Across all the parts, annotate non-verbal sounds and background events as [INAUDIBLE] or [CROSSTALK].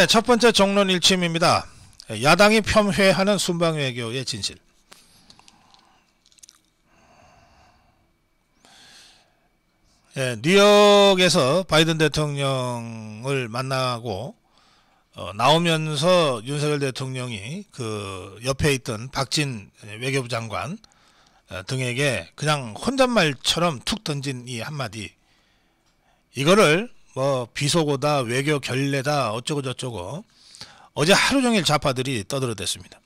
네, 첫 번째 정론 일침입니다. 야당이 폄훼하는 순방 외교의 진실. 예, 뉴욕에서 바이든 대통령을 만나고 어, 나오면서 윤석열 대통령이 그 옆에 있던 박진 외교부 장관 어, 등에게 그냥 혼잣말처럼 툭 던진 이 한마디 이거를 뭐 비속어다 외교 결례다 어쩌고 저쩌고 어제 하루 종일 좌파들이 떠들어댔습니다.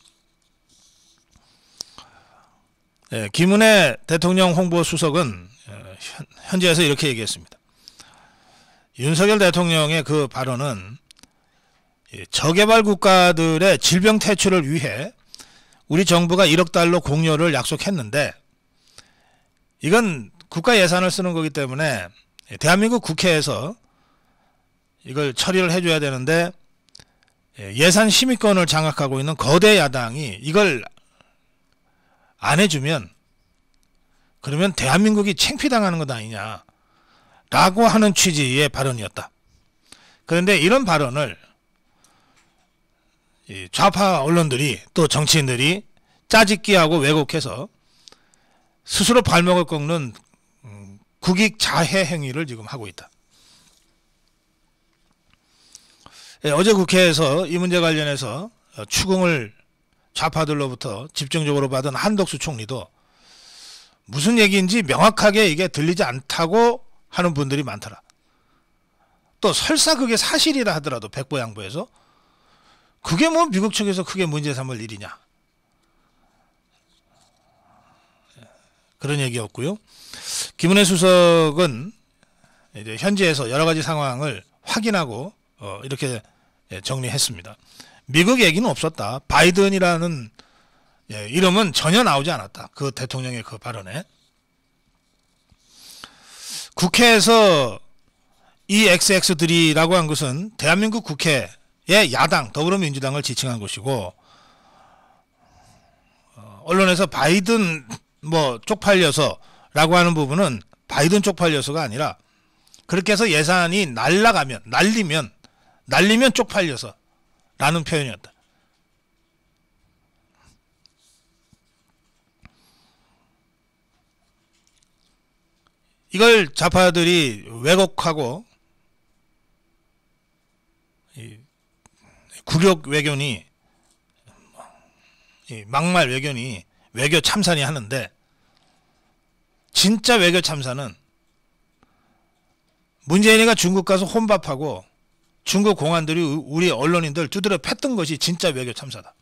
예, 김은혜 대통령 홍보수석은 예, 현지에서 이렇게 얘기했습니다. 윤석열 대통령의 그 발언은 예, 저개발 국가들의 질병 퇴출을 위해 우리 정부가 1억 달러 공여를 약속했는데 이건 국가 예산을 쓰는 거기 때문에 예, 대한민국 국회에서 이걸 처리를 해줘야 되는데 예, 예산 심의권을 장악하고 있는 거대 야당이 이걸 안 해주면 그러면 대한민국이 챙피당하는 것 아니냐 라고 하는 취지의 발언이었다. 그런데 이런 발언을 좌파 언론들이 또 정치인들이 짜집기하고 왜곡해서 스스로 발목을 꺾는 음, 국익 자해 행위를 지금 하고 있다. 예, 어제 국회에서 이 문제 관련해서 추궁을 좌파들로부터 집중적으로 받은 한덕수 총리도 무슨 얘기인지 명확하게 이게 들리지 않다고 하는 분들이 많더라. 또 설사 그게 사실이라 하더라도 백보 양보해서 그게 뭐 미국 측에서 크게 문제 삼을 일이냐. 그런 얘기였고요. 김은혜 수석은 이제 현지에서 여러 가지 상황을 확인하고 어 이렇게 예, 정리했습니다. 미국 얘기는 없었다. 바이든이라는 예, 이름은 전혀 나오지 않았다. 그 대통령의 그 발언에. 국회에서 이 XX들이라고 한 것은 대한민국 국회의 야당, 더불어민주당을 지칭한 것이고, 어, 언론에서 바이든 뭐 쪽팔려서 라고 하는 부분은 바이든 쪽팔려서가 아니라 그렇게 해서 예산이 날라가면, 날리면 날리면 쪽팔려서. 라는 표현이었다. 이걸 좌파들이 왜곡하고 굴욕 외견이 막말 외견이 외교 참산이 하는데 진짜 외교 참사는 문재인이가 중국 가서 혼밥하고 중국 공안들이 우리 언론인들 두드려 팼던 것이 진짜 외교 참사다.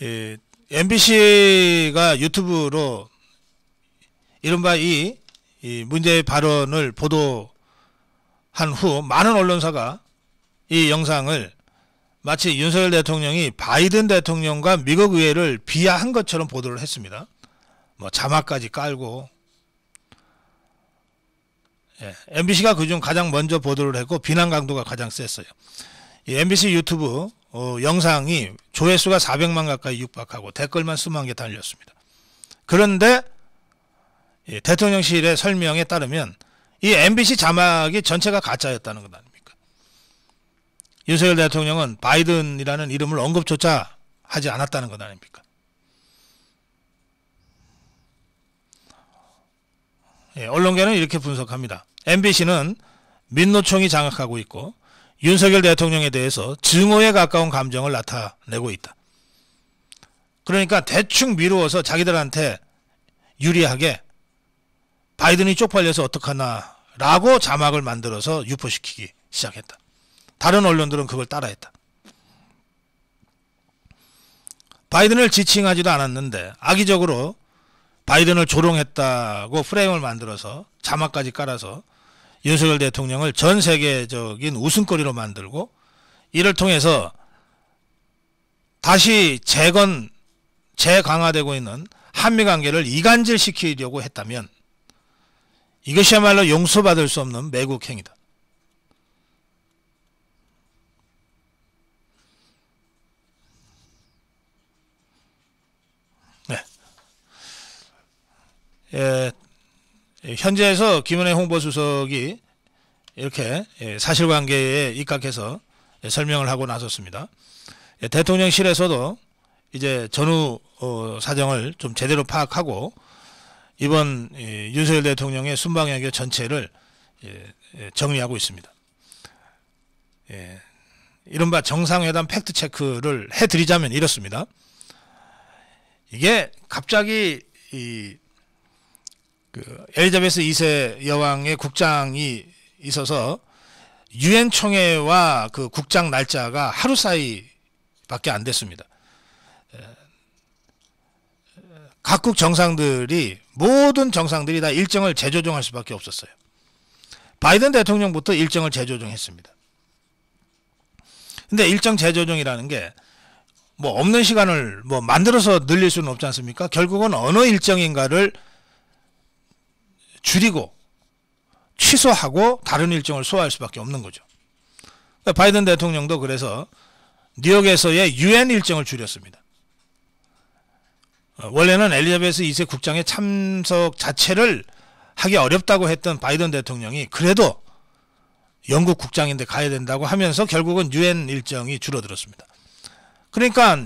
예, MBC가 유튜브로 이른바 이, 이 문제의 발언을 보도한 후 많은 언론사가 이 영상을 마치 윤석열 대통령이 바이든 대통령과 미국 의회를 비하한 것처럼 보도를 했습니다. 뭐 자막까지 깔고 예, MBC가 그중 가장 먼저 보도를 했고 비난 강도가 가장 셌어요. MBC 유튜브 어, 영상이 조회수가 400만 가까이 육박하고 댓글만 수만 개 달렸습니다. 그런데 예, 대통령실의 설명에 따르면 이 MBC 자막이 전체가 가짜였다는 것 아닙니까? 윤석열 대통령은 바이든이라는 이름을 언급조차 하지 않았다는 것 아닙니까? 예, 언론계는 이렇게 분석합니다. MBC는 민노총이 장악하고 있고 윤석열 대통령에 대해서 증오에 가까운 감정을 나타내고 있다. 그러니까 대충 미루어서 자기들한테 유리하게 바이든이 쪽팔려서 어떡하나 라고 자막을 만들어서 유포시키기 시작했다. 다른 언론들은 그걸 따라했다. 바이든을 지칭하지도 않았는데 악의적으로 바이든을 조롱했다고 프레임을 만들어서 자막까지 깔아서 윤석열 대통령을 전 세계적인 웃음거리로 만들고 이를 통해서 다시 재건, 재강화되고 있는 한미 관계를 이간질시키려고 했다면 이것이야말로 용서받을 수 없는 매국행위다. 네. 예, 예, 현재에서 김은혜 홍보수석이 이렇게 예, 사실관계에 입각해서 예, 설명을 하고 나섰습니다. 대통령실에서도 이제 전후 어, 사정을 좀 제대로 파악하고 이번 윤석열 대통령의 순방외교 전체를 정리하고 있습니다. 이른바 정상회담 팩트체크를 해드리자면 이렇습니다. 이게 갑자기 이그 엘리자베스 2세 여왕의 국장이 있어서 유엔 총회와 그 국장 날짜가 하루 사이밖에 안 됐습니다. 각국 정상들이 모든 정상들이 다 일정을 재조정할 수밖에 없었어요. 바이든 대통령부터 일정을 재조정했습니다. 근데 일정 재조정이라는 게 뭐 없는 시간을 뭐 만들어서 늘릴 수는 없지 않습니까? 결국은 어느 일정인가를 줄이고 취소하고 다른 일정을 소화할 수밖에 없는 거죠. 그러니까 바이든 대통령도 그래서 뉴욕에서의 유엔 일정을 줄였습니다. 어, 원래는 엘리자베스 2세 국장의 참석 자체를 하기 어렵다고 했던 바이든 대통령이 그래도 영국 국장인데 가야 된다고 하면서 결국은 유엔 일정이 줄어들었습니다. 그러니까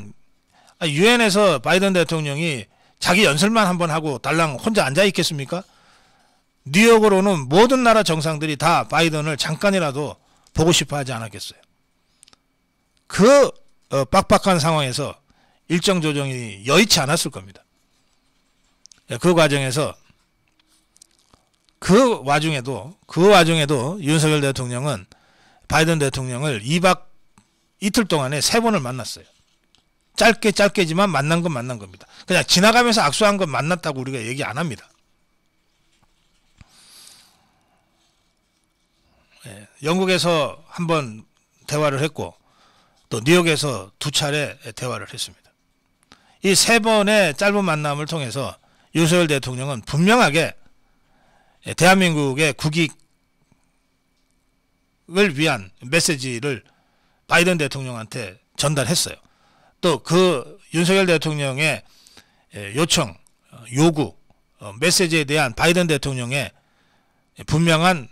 아, 유엔에서 바이든 대통령이 자기 연설만 한번 하고 달랑 혼자 앉아 있겠습니까? 뉴욕으로는 모든 나라 정상들이 다 바이든을 잠깐이라도 보고 싶어 하지 않았겠어요. 그 어, 빡빡한 상황에서 일정 조정이 여의치 않았을 겁니다. 예, 그 과정에서 그 와중에도 그 와중에도 윤석열 대통령은 바이든 대통령을 2박 이틀 동안에 세 번을 만났어요. 짧게 짧게지만 만난 건 만난 겁니다. 그냥 지나가면서 악수한 건 만났다고 우리가 얘기 안 합니다. 영국에서 한 번 대화를 했고 또 뉴욕에서 두 차례 대화를 했습니다. 이 세 번의 짧은 만남을 통해서 윤석열 대통령은 분명하게 대한민국의 국익을 위한 메시지를 바이든 대통령한테 전달했어요. 또 그 윤석열 대통령의 요청, 요구, 어, 메시지에 대한 바이든 대통령의 분명한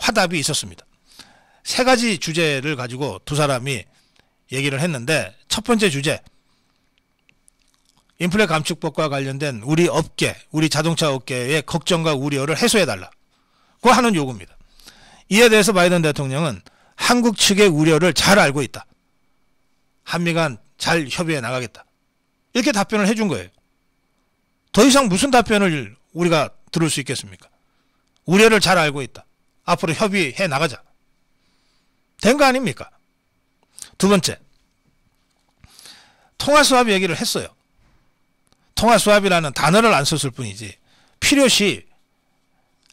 화답이 있었습니다. 세 가지 주제를 가지고 두 사람이 얘기를 했는데 첫 번째 주제 인플레 감축법과 관련된 우리 업계, 우리 자동차 업계의 걱정과 우려를 해소해달라. 고 하는 요구입니다. 이에 대해서 바이든 대통령은 한국 측의 우려를 잘 알고 있다. 한미 간 잘 협의해 나가겠다. 이렇게 답변을 해 준 거예요. 더 이상 무슨 답변을 우리가 들을 수 있겠습니까? 우려를 잘 알고 있다. 앞으로 협의해 나가자. 된 거 아닙니까? 두 번째, 통화 수합 얘기를 했어요. 통화 수합이라는 단어를 안 썼을 뿐이지 필요시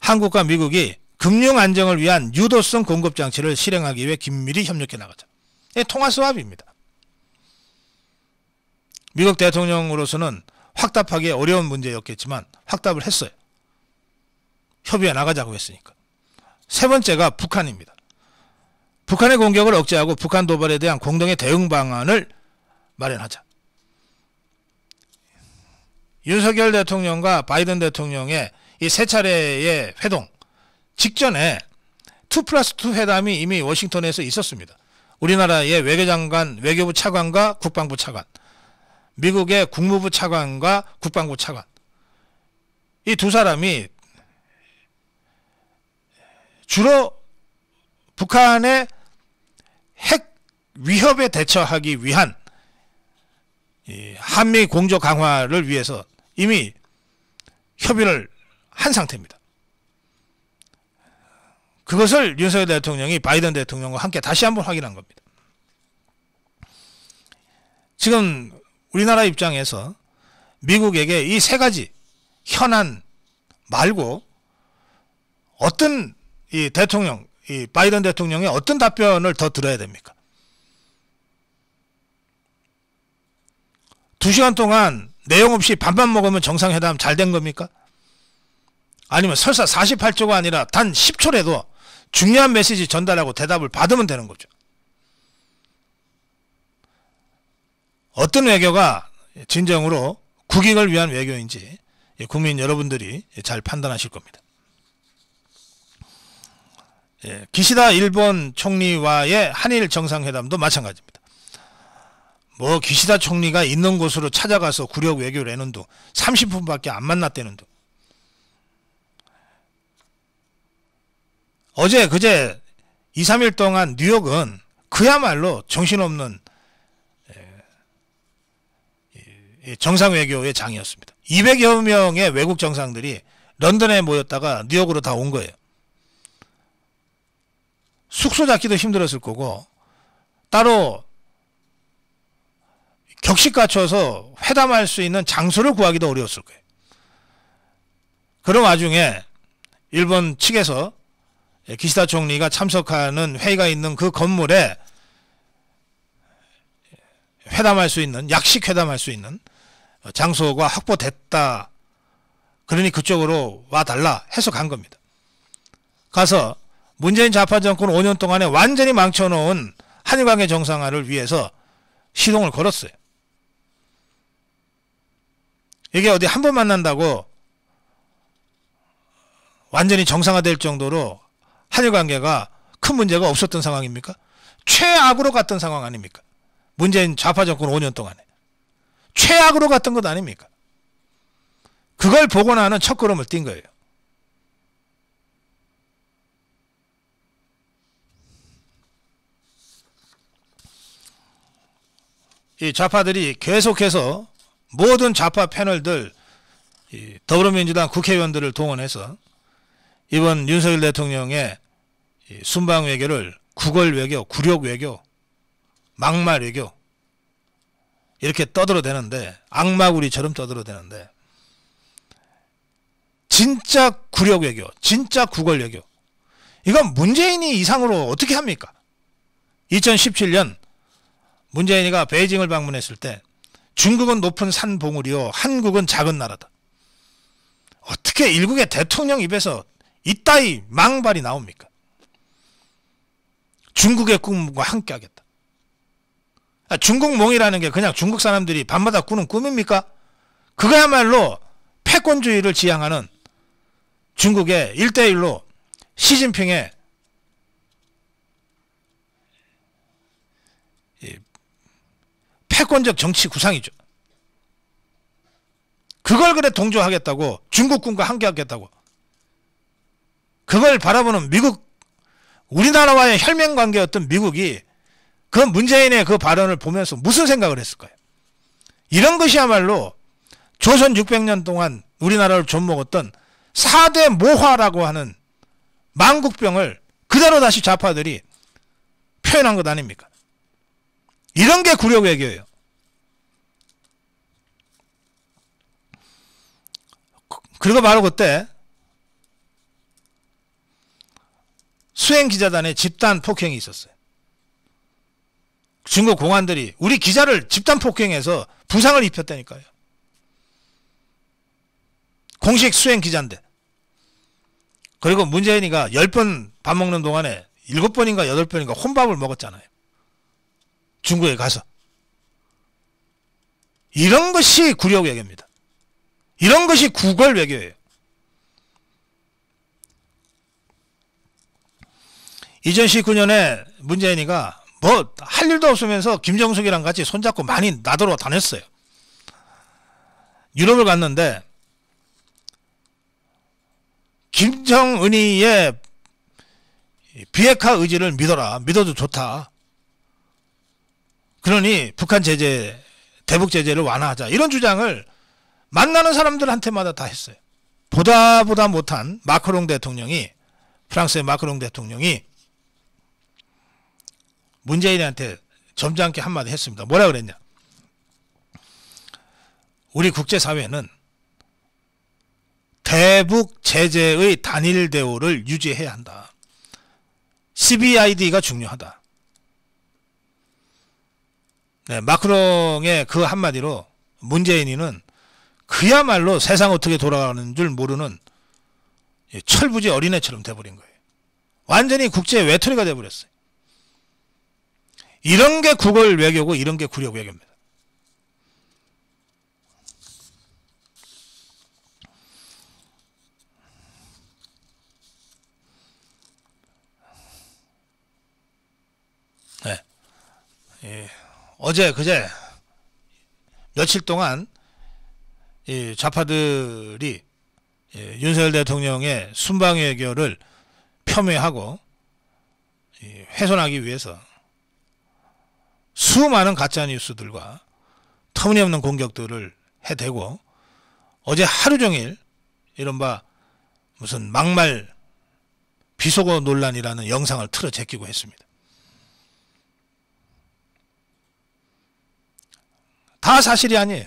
한국과 미국이 금융 안정을 위한 유도성 공급 장치를 실행하기 위해 긴밀히 협력해 나가자. 이 통화 수합입니다. 미국 대통령으로서는 확답하기 어려운 문제였겠지만 확답을 했어요. 협의해 나가자고 했으니까. 세 번째가 북한입니다. 북한의 공격을 억제하고 북한 도발에 대한 공동의 대응 방안을 마련하자. 윤석열 대통령과 바이든 대통령의 이 세 차례의 회동 직전에 2 플러스 2 회담이 이미 워싱턴에서 있었습니다. 우리나라의 외교장관, 외교부 차관과 국방부 차관, 미국의 국무부 차관과 국방부 차관. 이 두 사람이 주로 북한의 핵 위협에 대처하기 위한 한미 공조 강화를 위해서 이미 협의를 한 상태입니다. 그것을 윤석열 대통령이 바이든 대통령과 함께 다시 한번 확인한 겁니다. 지금 우리나라 입장에서 미국에게 이 세 가지 현안 말고 어떤 이 대통령, 이 바이든 대통령의 어떤 답변을 더 들어야 됩니까? 두 시간 동안 내용 없이 밥만 먹으면 정상회담 잘 된 겁니까? 아니면 설사 48초가 아니라 단 10초라도 중요한 메시지 전달하고 대답을 받으면 되는 거죠. 어떤 외교가 진정으로 국익을 위한 외교인지 국민 여러분들이 잘 판단하실 겁니다. 예, 기시다 일본 총리와의 한일 정상회담도 마찬가지입니다. 뭐 기시다 총리가 있는 곳으로 찾아가서 구력 외교를 해는 둥 30분밖에 안 만났다는 둥 어제 그제 2, 3일 동안 뉴욕은 그야말로 정신없는 예, 정상 외교의 장이었습니다. 200여 명의 외국 정상들이 런던에 모였다가 뉴욕으로 다 온 거예요. 숙소 잡기도 힘들었을 거고 따로 격식 갖춰서 회담할 수 있는 장소를 구하기도 어려웠을 거예요. 그런 와중에 일본 측에서 기시다 총리가 참석하는 회의가 있는 그 건물에 회담할 수 있는 약식 회담할 수 있는 장소가 확보됐다. 그러니 그쪽으로 와달라 해서 간 겁니다. 가서 문재인 좌파 정권 5년 동안에 완전히 망쳐놓은 한일관계 정상화를 위해서 시동을 걸었어요. 이게 어디 한 번 만난다고 완전히 정상화될 정도로 한일관계가 큰 문제가 없었던 상황입니까? 최악으로 갔던 상황 아닙니까? 문재인 좌파 정권 5년 동안에. 최악으로 갔던 것 아닙니까? 그걸 복원하는 첫걸음을 띈 거예요. 이 좌파들이 계속해서 모든 좌파 패널들 더불어민주당 국회의원들을 동원해서 이번 윤석열 대통령의 순방 외교를 구걸 외교, 구력 외교, 막말 외교 이렇게 떠들어대는데 악마구리처럼 떠들어대는데 진짜 구력 외교, 진짜 구걸 외교 이건 문재인이 이상으로 어떻게 합니까? 2017년 문재인이가 베이징을 방문했을 때 중국은 높은 산 봉우리요 한국은 작은 나라다. 어떻게 일국의 대통령 입에서 이따위 망발이 나옵니까? 중국의 꿈과 함께 하겠다. 아, 중국 몽이라는 게 그냥 중국 사람들이 밤마다 꾸는 꿈입니까? 그거야말로 패권주의를 지향하는 중국의 일대일로 시진핑의 패권적 정치 구상이죠. 그걸 그래 동조하겠다고 중국군과 함께하겠다고 그걸 바라보는 미국 우리나라와의 혈맹관계였던 미국이 그 문재인의 그 발언을 보면서 무슨 생각을 했을까요? 이런 것이야말로 조선 600년 동안 우리나라를 좀먹었던 4대 모화라고 하는 망국병을 그대로 다시 좌파들이 표현한 것 아닙니까? 이런 게굴욕 외교예요. 그리고 바로 그때 수행기자단의 집단 폭행이 있었어요. 중국 공안들이 우리 기자를 집단 폭행해서 부상을 입혔다니까요. 공식 수행 기자인데. 그리고 문재인이가 10번 밥 먹는 동안에 7번인가 8번인가 혼밥을 먹었잖아요. 중국에 가서. 이런 것이 구력 외교입니다. 이런 것이 구걸 외교예요. 이천십구 년에 문재인이가 뭐 할 일도 없으면서 김정숙이랑 같이 손잡고 많이 나들어 다녔어요. 유럽을 갔는데 김정은이의 비핵화 의지를 믿어라. 믿어도 좋다. 그러니 북한 제재, 대북 제재를 완화하자. 이런 주장을 만나는 사람들한테마다 다 했어요. 보다 보다 못한 마크롱 대통령이 프랑스의 마크롱 대통령이 문재인한테 점잖게 한마디 했습니다. 뭐라 그랬냐? 우리 국제사회는 대북 제재의 단일 대우를 유지해야 한다. CBID가 중요하다. 네, 마크롱의 그 한마디로 문재인이는 그야말로 세상 어떻게 돌아가는 줄 모르는 철부지 어린애처럼 돼버린 거예요. 완전히 국제 외톨이가 돼버렸어요. 이런 게 국월 외교고 이런 게 구력 외교입니다. 네. 예, 어제 그제 며칠 동안 이 좌파들이 예, 윤석열 대통령의 순방 해결을 폄훼하고 예, 훼손하기 위해서 수많은 가짜 뉴스들과 터무니없는 공격들을 해대고 어제 하루 종일 이른바 무슨 막말 비속어 논란이라는 영상을 틀어 제끼고 했습니다. 다 사실이 아니에요.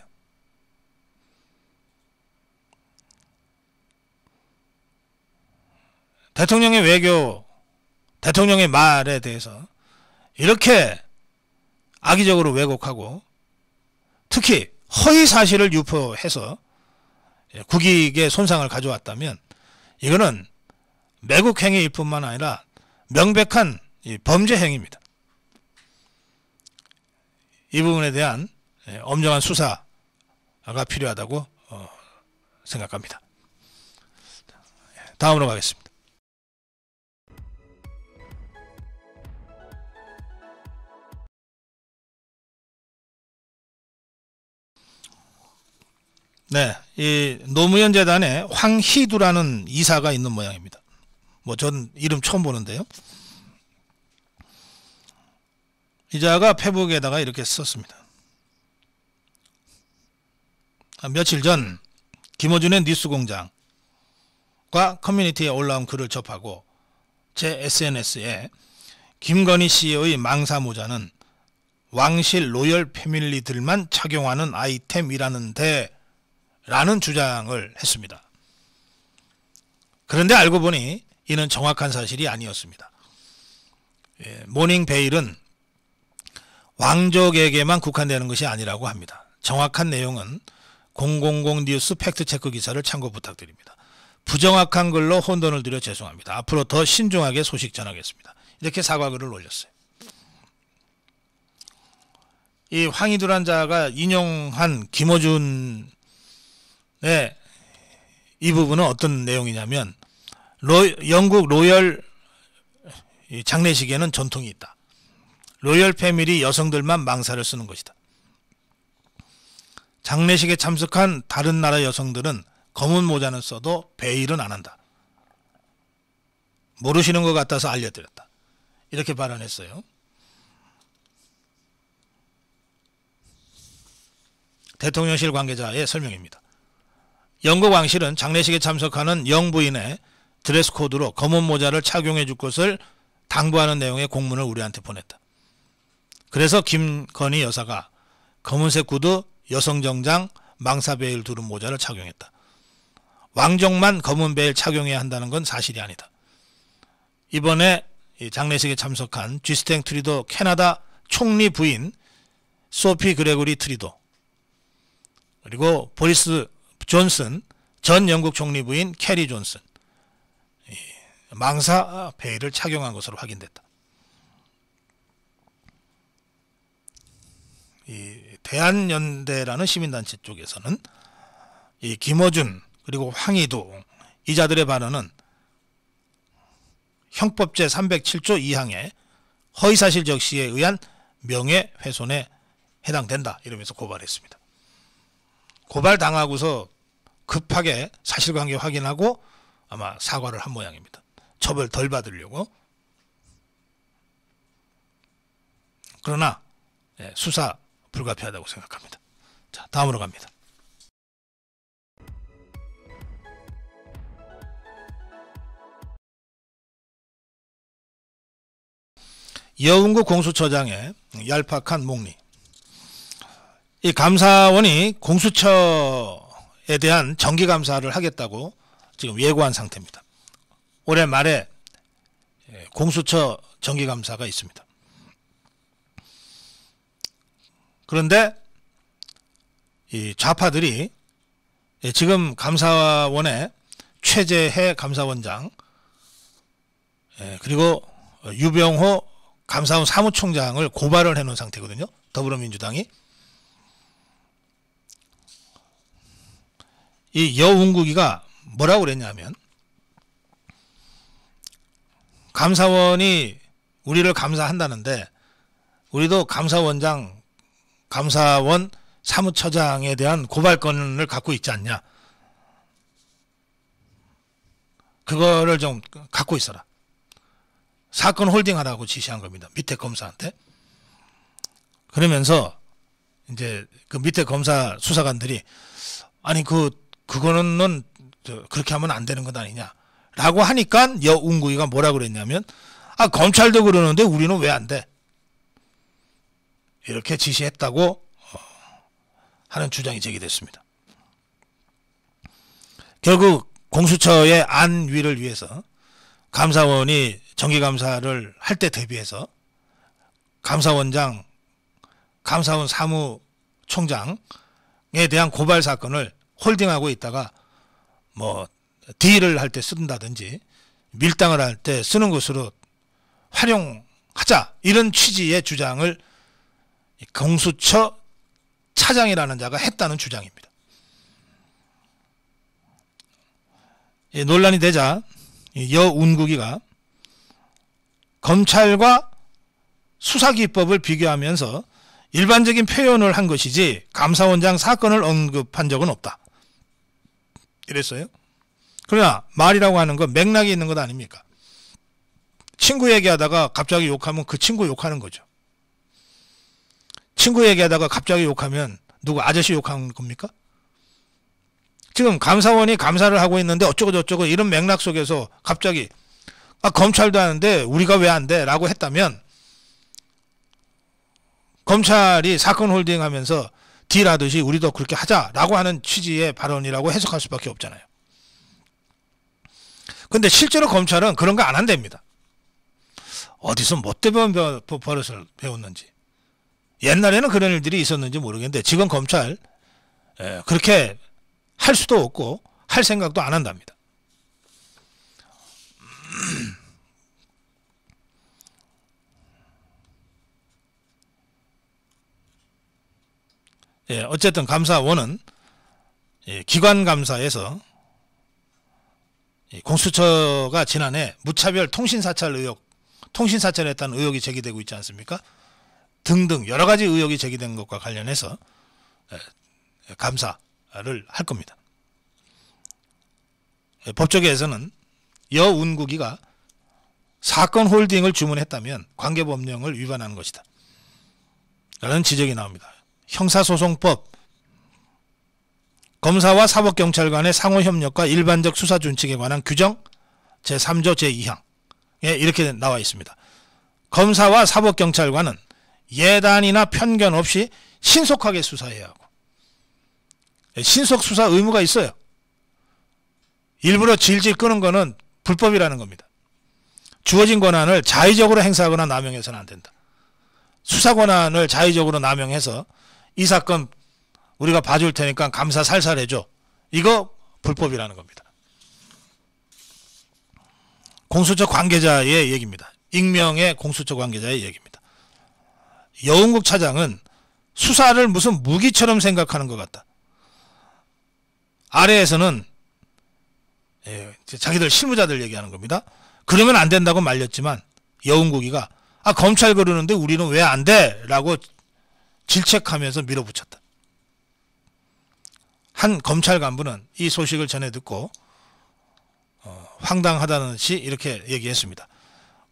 대통령의 외교, 대통령의 말에 대해서 이렇게 악의적으로 왜곡하고 특히 허위 사실을 유포해서 예, 국익의 손상을 가져왔다면 이거는 매국 행위일 뿐만 아니라 명백한 범죄 행위입니다. 이 부분에 대한 예, 엄정한 수사가 필요하다고 어, 생각합니다. 다음으로 가겠습니다. 네, 이 노무현 재단에 황희두라는 이사가 있는 모양입니다. 뭐 전 이름 처음 보는데요. 이자가 페북에다가 이렇게 썼습니다. 아, 며칠 전 김어준의 뉴스공장과 커뮤니티에 올라온 글을 접하고 제 SNS에 김건희 씨의 e 망사모자는 왕실 로열 패밀리들만 착용하는 아이템이라는데 라는 주장을 했습니다. 그런데 알고 보니 이는 정확한 사실이 아니었습니다. 예, 모닝 베일은 왕족에게만 국한되는 것이 아니라고 합니다. 정확한 내용은 000 뉴스 팩트체크 기사를 참고 부탁드립니다. 부정확한 글로 혼돈을 드려 죄송합니다. 앞으로 더 신중하게 소식 전하겠습니다. 이렇게 사과글을 올렸어요. 이 황희두란 자가 인용한 김호준 네, 이 부분은 어떤 내용이냐면 로, 영국 로열 장례식에는 전통이 있다. 로열 패밀리 여성들만 망사를 쓰는 것이다. 장례식에 참석한 다른 나라 여성들은 검은 모자는 써도 베일은 안 한다. 모르시는 것 같아서 알려드렸다. 이렇게 발언했어요. 대통령실 관계자의 설명입니다. 영국 왕실은 장례식에 참석하는 영부인의 드레스 코드로 검은 모자를 착용해 줄 것을 당부하는 내용의 공문을 우리한테 보냈다. 그래서 김건희 여사가 검은색 구두, 여성 정장, 망사 베일 두른 모자를 착용했다. 왕정만 검은 베일 착용해야 한다는 건 사실이 아니다. 이번에 장례식에 참석한 쥐스탱 트리도 캐나다 총리 부인 소피 그레고리 트리도 그리고 보리스 존슨, 전 영국 총리 부인 캐리 존슨 망사 아, 베일을 착용한 것으로 확인됐다. 이 대한연대라는 시민단체 쪽에서는 이 김어준 그리고 황희도 이자들의 발언은 형법 제307조 2항에 허위사실 적시에 의한 명예훼손에 해당된다 이러면서 고발했습니다. 고발당하고서 급하게 사실관계 확인하고 아마 사과를 한 모양입니다. 처벌 덜 받으려고. 그러나 예, 수사 불가피하다고 생각합니다. 자, 다음으로 갑니다. 여운구 공수처장의 얄팍한 목리. 이 감사원이 공수처 에 대한 정기 감사를 하겠다고 지금 예고한 상태입니다. 올해 말에 예, 공수처 정기 감사가 있습니다. 그런데 이 좌파들이 예, 지금 감사원의 최재해 감사원장 예, 그리고 유병호 감사원 사무총장을 고발을 해놓은 상태거든요. 더불어민주당이 이 여운국이가 뭐라고 그랬냐면 감사원이 우리를 감사한다는데 우리도 감사원장, 감사원 사무처장에 대한 고발권을 갖고 있지 않냐. 그거를 좀 갖고 있어라. 사건 홀딩하라고 지시한 겁니다. 밑에 검사한테. 그러면서 이제 그 밑에 검사 수사관들이 아니 그 그거는 그렇게 하면 안 되는 것 아니냐라고 하니까 여 운구이가 뭐라 그랬냐면 아 검찰도 그러는데 우리는 왜 안 돼? 이렇게 지시했다고 어, 하는 주장이 제기됐습니다. 결국 공수처의 안위를 위해서 감사원이 정기감사를 할 때 대비해서 감사원장, 감사원 사무총장에 대한 고발 사건을 홀딩하고 있다가 뭐 딜을 할 때 쓴다든지 밀당을 할 때 쓰는 것으로 활용하자 이런 취지의 주장을 공수처 차장이라는 자가 했다는 주장입니다. 예, 논란이 되자 여운국이가 검찰과 수사기법을 비교하면서 일반적인 표현을 한 것이지 감사원장 사건을 언급한 적은 없다. 이랬어요. 그러나 말이라고 하는 건 맥락이 있는 것 아닙니까? 친구 얘기하다가 갑자기 욕하면 그 친구 욕하는 거죠. 친구 얘기하다가 갑자기 욕하면 누구 아저씨 욕하는 겁니까? 지금 감사원이 감사를 하고 있는데 어쩌고저쩌고 이런 맥락 속에서 갑자기 아, 검찰도 하는데 우리가 왜 안 돼? 라고 했다면 검찰이 사건 홀딩 하면서 딜하듯이 우리도 그렇게 하자라고 하는 취지의 발언이라고 해석할 수밖에 없잖아요. 근데 실제로 검찰은 그런 거 안 한답니다. 어디서 못대변 뭐 버릇을 배웠는지. 옛날에는 그런 일들이 있었는지 모르겠는데 지금 검찰 그렇게 할 수도 없고 할 생각도 안 한답니다. 예, 어쨌든 감사원은 예, 기관 감사에서 공수처가 지난해 무차별 통신 사찰 의혹, 통신 사찰했다는 의혹이 제기되고 있지 않습니까? 등등 여러 가지 의혹이 제기된 것과 관련해서 예, 예, 감사를 할 겁니다. 예, 법조계에서는 여운국이가 사건 홀딩을 주문했다면 관계법령을 위반하는 것이다. 라는 지적이 나옵니다. 형사소송법, 검사와 사법경찰관의 상호협력과 일반적 수사준칙에 관한 규정 제3조 제2항에 이렇게 나와 있습니다. 검사와 사법경찰관은 예단이나 편견 없이 신속하게 수사해야 하고 예, 신속 수사 의무가 있어요. 일부러 질질 끄는 거는 불법이라는 겁니다. 주어진 권한을 자의적으로 행사하거나 남용해서는 안 된다. 수사 권한을 자의적으로 남용해서 이 사건 우리가 봐줄 테니까 감사 살살 해줘. 이거 불법이라는 겁니다. 공수처 관계자의 얘기입니다. 익명의 공수처 관계자의 얘기입니다. 여운국 차장은 수사를 무슨 무기처럼 생각하는 것 같다. 아래에서는 예, 자기들 실무자들 얘기하는 겁니다. 그러면 안 된다고 말렸지만 여운국이가 아 검찰 그러는데 우리는 왜 안 돼? 라고 질책하면서 밀어붙였다. 한 검찰 간부는 이 소식을 전해 듣고 어, 황당하다는 시 이렇게 얘기했습니다.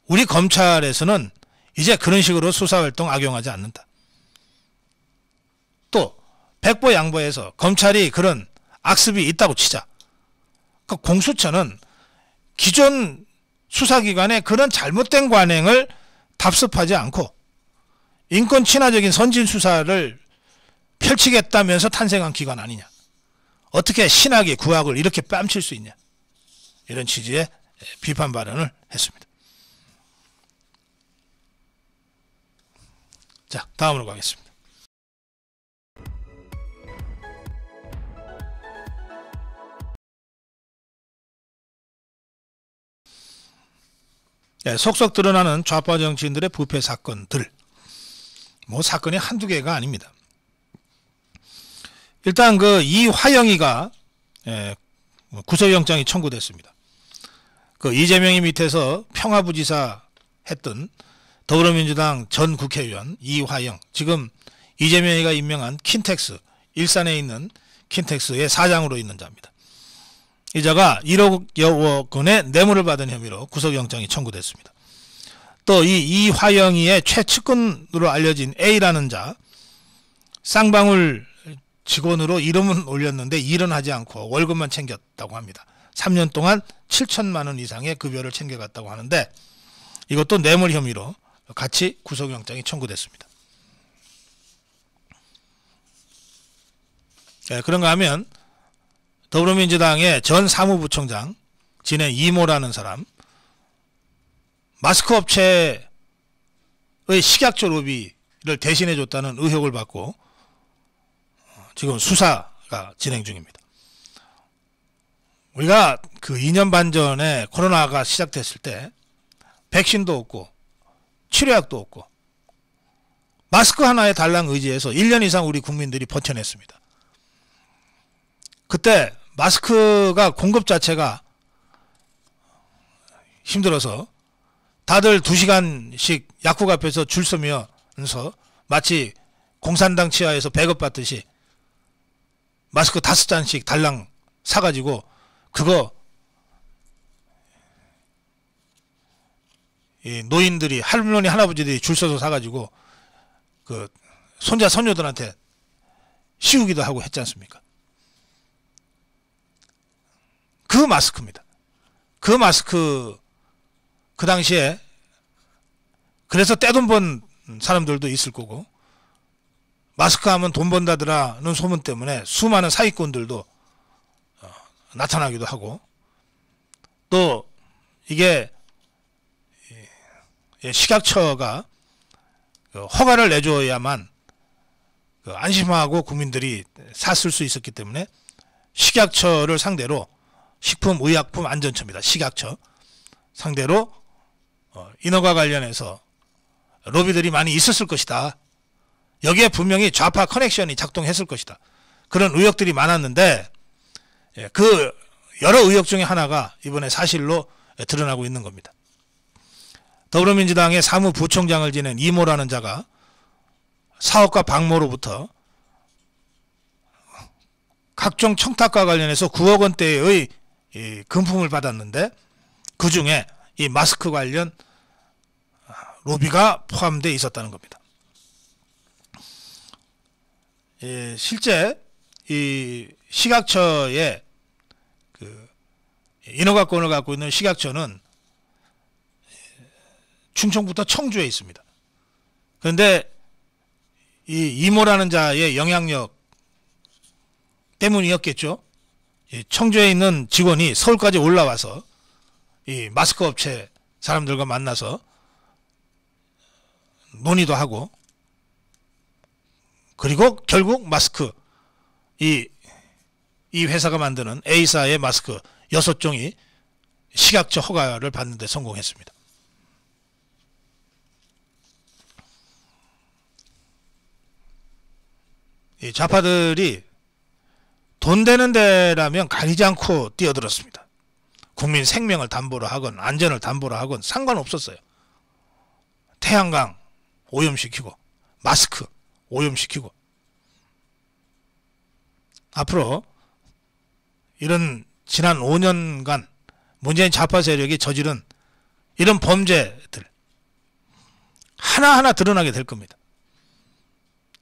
우리 검찰에서는 이제 그런 식으로 수사활동 악용하지 않는다. 또 백보 양보에서 검찰이 그런 악습이 있다고 치자. 그 공수처는 기존 수사기관의 그런 잘못된 관행을 답습하지 않고 인권 친화적인 선진 수사를 펼치겠다면서 탄생한 기관 아니냐. 어떻게 신학의 구학을 이렇게 뺨칠 수 있냐. 이런 취지의 비판 발언을 했습니다. 자, 다음으로 가겠습니다. 예, 속속 드러나는 좌파 정치인들의 부패 사건들. 뭐 사건이 한두 개가 아닙니다. 일단 그 이화영이가 예, 뭐 구속영장이 청구됐습니다. 그 이재명이 밑에서 평화부지사 했던 더불어민주당 전 국회의원 이화영 지금 이재명이가 임명한 킨텍스 일산에 있는 킨텍스의 사장으로 있는 자입니다. 이 자가 1억여 원의 뇌물을 받은 혐의로 구속영장이 청구됐습니다. 또이 이화영이의 최측근으로 알려진 A라는 자 쌍방울 직원으로 이름은 올렸는데 일은 하지 않고 월급만 챙겼다고 합니다. 3년 동안 7천만 원 이상의 급여를 챙겨갔다고 하는데 이것도 뇌물 혐의로 같이 구속영장이 청구됐습니다. 네, 그런가 하면 더불어민주당의 전 사무부총장 진행 이모라는 사람 마스크 업체의 식약처 로비를 대신해 줬다는 의혹을 받고 어, 지금 수사가 진행 중입니다. 우리가 그 2년 반 전에 코로나가 시작됐을 때 백신도 없고 치료약도 없고 마스크 하나에 달랑 의지해서 1년 이상 우리 국민들이 버텨냈습니다. 그때 마스크가 공급 자체가 힘들어서 다들 두시간씩 약국 앞에서 줄 서면서 마치 공산당 치하에서 배급받듯이 마스크 다섯 잔씩 달랑 사가지고 그거 이 노인들이 할머니 할아버지들이 줄 서서 사가지고 그 손자 손녀들한테 씌우기도 하고 했지 않습니까? 그 마스크입니다. 그 마스크 그 당시에 그래서 떼돈 번 사람들도 있을 거고 마스크 하면 돈 번다더라는 소문 때문에 수많은 사기꾼들도 어, 나타나기도 하고 또 이게 식약처가 그 허가를 내줘야만 그 안심하고 국민들이 샀을 수 있었기 때문에 식약처를 상대로 식품의약품 안전처입니다. 식약처 상대로 어, 인허가 관련해서 로비들이 많이 있었을 것이다. 여기에 분명히 좌파 커넥션이 작동했을 것이다. 그런 의혹들이 많았는데 예, 그 여러 의혹 중에 하나가 이번에 사실로 드러나고 있는 겁니다. 더불어민주당의 사무부총장을 지낸 이모라는 자가 사업가 박모로부터 각종 청탁과 관련해서 9억 원대의 금품을 받았는데 그 중에 이 마스크 관련 아, 로비가 포함되어 있었다는 겁니다. 예, 실제 이 식약처의 그 인허가권을 갖고 있는 식약처는 충청부터 청주에 있습니다. 그런데 이 이모라는 자의 영향력 때문이었겠죠. 예, 청주에 있는 직원이 서울까지 올라와서 이 마스크 업체 사람들과 만나서 논의도 하고 그리고 결국 마스크 이, 이 회사가 만드는 A사의 마스크 6 종이 식약처 허가를 받는 데 성공했습니다. 이 좌파들이 돈 되는 데라면 가리지 않고 뛰어들었습니다. 국민 생명을 담보로 하건 안전을 담보로 하건 상관없었어요. 태양광 오염시키고 마스크 오염시키고 앞으로 이런 지난 5년간 문재인 좌파 세력이 저지른 이런 범죄들 하나하나 드러나게 될 겁니다.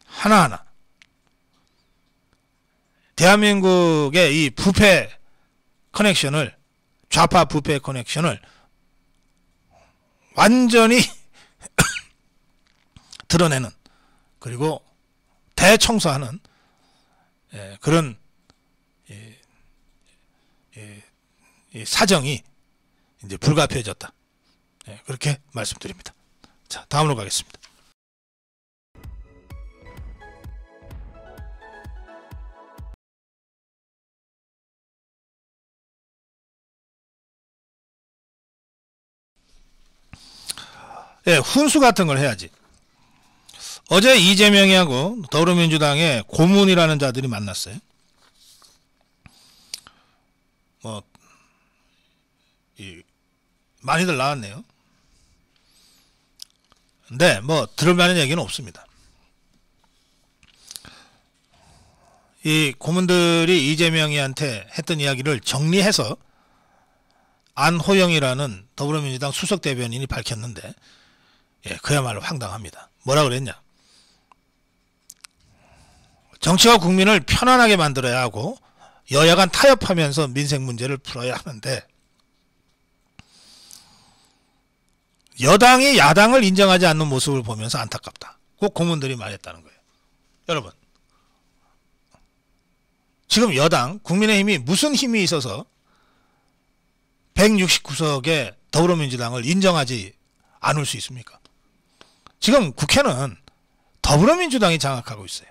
하나하나. 대한민국의 이 부패 커넥션을 좌파 부패 커넥션을 완전히 [COUGHS] 드러내는 그리고 대청소하는 예, 그런 예, 예, 예 사정이 이제 불가피해졌다. 예, 그렇게 말씀드립니다. 자, 다음으로 가겠습니다. 예, 훈수 같은 걸 해야지. 어제 이재명이하고 더불어민주당의 고문이라는 자들이 만났어요. 뭐, 이, 많이들 나왔네요. 근데 뭐 들을만한 얘기는 없습니다. 이 고문들이 이재명이한테 했던 이야기를 정리해서 안호영이라는 더불어민주당 수석 대변인이 밝혔는데 예, 그야말로 황당합니다. 뭐라 그랬냐? 정치와 국민을 편안하게 만들어야 하고 여야 간 타협하면서 민생 문제를 풀어야 하는데 여당이 야당을 인정하지 않는 모습을 보면서 안타깝다. 꼭 고문들이 말했다는 거예요. 여러분 지금 여당 국민의힘이 무슨 힘이 있어서 169석의 더불어민주당을 인정하지 않을 수 있습니까? 지금 국회는 더불어민주당이 장악하고 있어요.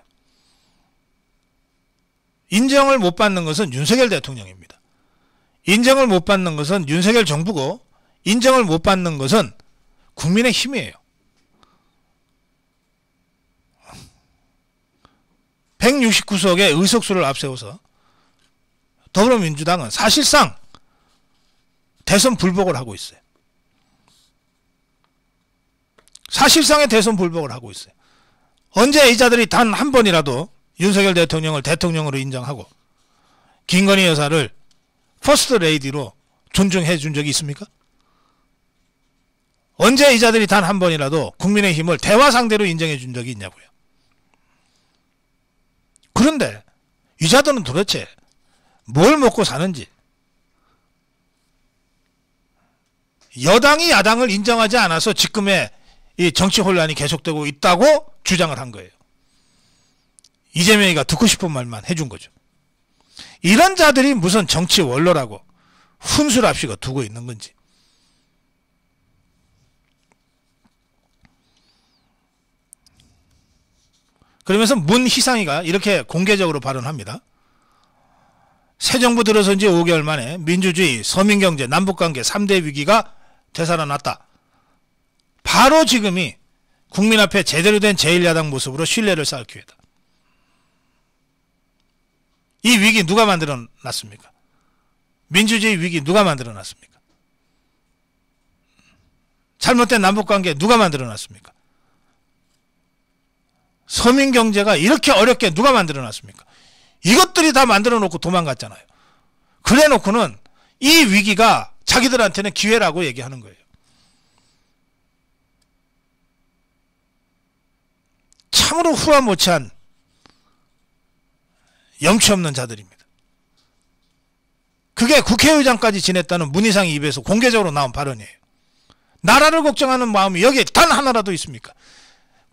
인정을 못 받는 것은 윤석열 대통령입니다. 인정을 못 받는 것은 윤석열 정부고 인정을 못 받는 것은 국민의 힘이에요. 백육십 석의 의석수를 앞세워서 더불어민주당은 사실상 대선 불복을 하고 있어요. 사실상의 대선 불복을 하고 있어요. 언제 이 자들이 단 한 번이라도 윤석열 대통령을 대통령으로 인정하고 김건희 여사를 퍼스트 레이디로 존중해 준 적이 있습니까? 언제 이 자들이 단 한 번이라도 국민의힘을 대화 상대로 인정해 준 적이 있냐고요. 그런데 이 자들은 도대체 뭘 먹고 사는지 여당이 야당을 인정하지 않아서 지금의 이 정치 혼란이 계속되고 있다고 주장을 한 거예요. 이재명이가 듣고 싶은 말만 해준 거죠. 이런 자들이 무슨 정치 원로라고 훈수랍시고 두고 있는 건지. 그러면서 문희상이가 이렇게 공개적으로 발언합니다. 새 정부 들어선 지 5개월 만에 민주주의, 서민경제, 남북관계 3대 위기가 되살아났다. 바로 지금이 국민 앞에 제대로 된 제1야당 모습으로 신뢰를 쌓을 기회다. 이 위기 누가 만들어 놨습니까? 민주주의 위기 누가 만들어 놨습니까? 잘못된 남북관계 누가 만들어 놨습니까? 서민 경제가 이렇게 어렵게 누가 만들어 놨습니까? 이것들이 다 만들어 놓고 도망갔잖아요. 그래 놓고는 이 위기가 자기들한테는 기회라고 얘기하는 거예요. 참으로 후한 못한 염치 없는 자들입니다. 그게 국회의장까지 지냈다는 문희상 입에서 공개적으로 나온 발언이에요. 나라를 걱정하는 마음이 여기 단 하나라도 있습니까?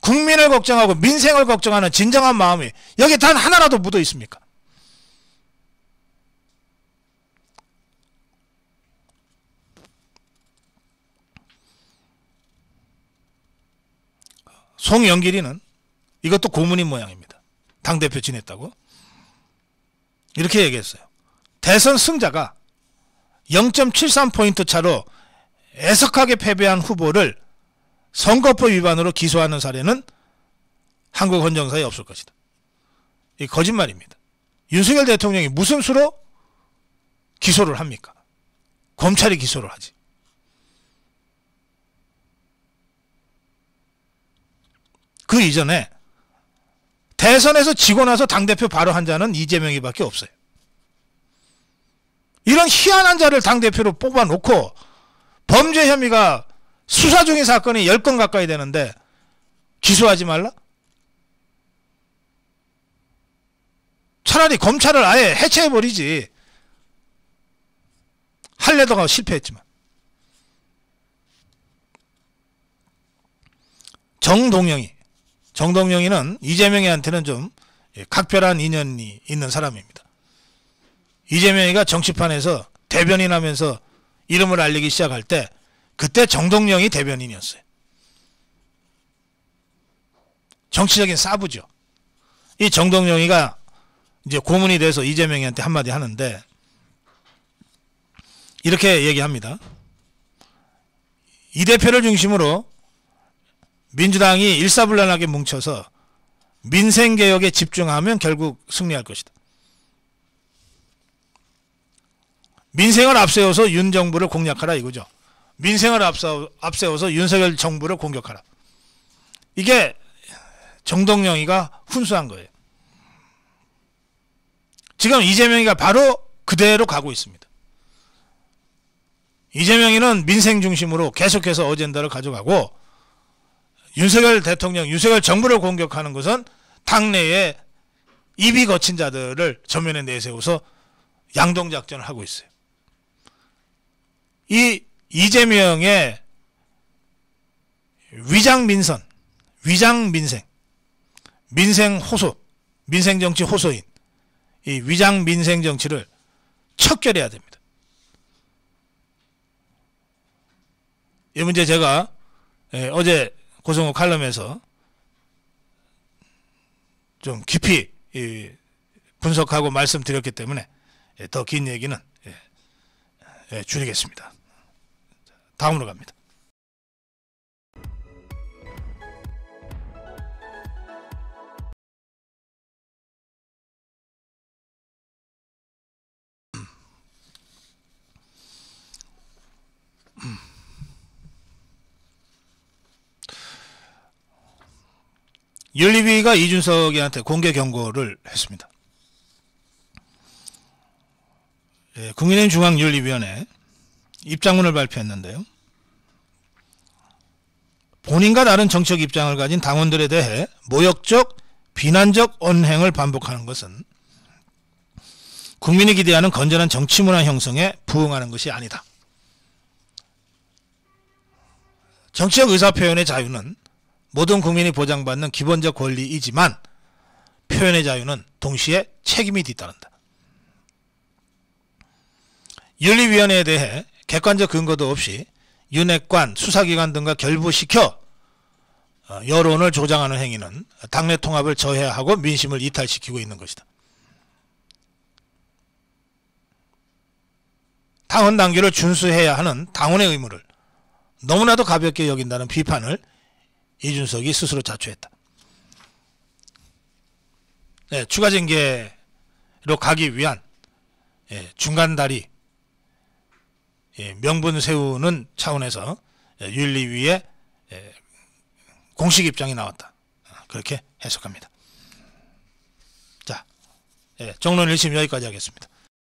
국민을 걱정하고 민생을 걱정하는 진정한 마음이 여기 단 하나라도 묻어 있습니까? 송영길이는 이것도 고문인 모양입니다. 당대표 지냈다고. 이렇게 얘기했어요. 대선 승자가 0.73포인트 차로 애석하게 패배한 후보를 선거법 위반으로 기소하는 사례는 한국 헌정사에 없을 것이다. 이 거짓말입니다. 윤석열 대통령이 무슨 수로 기소를 합니까? 검찰이 기소를 하지. 그 이전에 대선에서 지고 나서 당대표 바로 한 자는 이재명이밖에 없어요. 이런 희한한 자를 당대표로 뽑아놓고 범죄 혐의가 수사 중인 사건이 10건 가까이 되는데 기소하지 말라? 차라리 검찰을 아예 해체해버리지. 할래다가 실패했지만. 정동영이 정동영이는 이재명이한테는 좀 예, 각별한 인연이 있는 사람입니다. 이재명이가 정치판에서 대변인 하면서 이름을 알리기 시작할 때 그때 정동영이 대변인이었어요. 정치적인 사부죠. 이 정동영이가 이제 고문이 돼서 이재명이한테 한마디 하는데 이렇게 얘기합니다. 이 대표를 중심으로 민주당이 일사불란하게 뭉쳐서 민생 개혁에 집중하면 결국 승리할 것이다. 민생을 앞세워서 윤 정부를 공략하라 이거죠. 민생을 앞서, 앞세워서 윤석열 정부를 공격하라. 이게 정동영이가 훈수한 거예요. 지금 이재명이가 바로 그대로 가고 있습니다. 이재명이는 민생 중심으로 계속해서 어젠다를 가져가고 윤석열 대통령, 윤석열 정부를 공격하는 것은 당내에 입이 거친 자들을 전면에 내세워서 양동작전을 하고 있어요. 이 이재명의 위장 민선, 위장 민생, 민생 호소, 민생 정치 호소인 이 위장 민생 정치를 척결해야 됩니다. 이 문제 제가 예, 어제 고성호 칼럼에서 좀 깊이 분석하고 말씀드렸기 때문에 예, 더긴 얘기는 예, 예, 줄이겠습니다. 다음으로 갑니다. 윤리위가 이준석이한테 공개 경고를 했습니다. 예, 국민의힘 중앙윤리위원회 입장문을 발표했는데요. 본인과 다른 정책 입장을 가진 당원들에 대해 모욕적, 비난적 언행을 반복하는 것은 국민이 기대하는 건전한 정치문화 형성에 부응하는 것이 아니다. 정치적 의사표현의 자유는 모든 국민이 보장받는 기본적 권리이지만 표현의 자유는 동시에 책임이 뒤따른다. 윤리위원회에 대해 객관적 근거도 없이 윤핵관, 수사기관 등과 결부시켜 어, 여론을 조장하는 행위는 당내 통합을 저해하고 민심을 이탈시키고 있는 것이다. 당헌 당규를 준수해야 하는 당원의 의무를 너무나도 가볍게 여긴다는 비판을 이준석이 스스로 자초했다. 네, 추가 징계로 가기 위한 예, 중간 다리 예, 명분 세우는 차원에서 예, 윤리위의 예, 공식 입장이 나왔다. 그렇게 해석합니다. 자, 예, 정론 1심 여기까지 하겠습니다.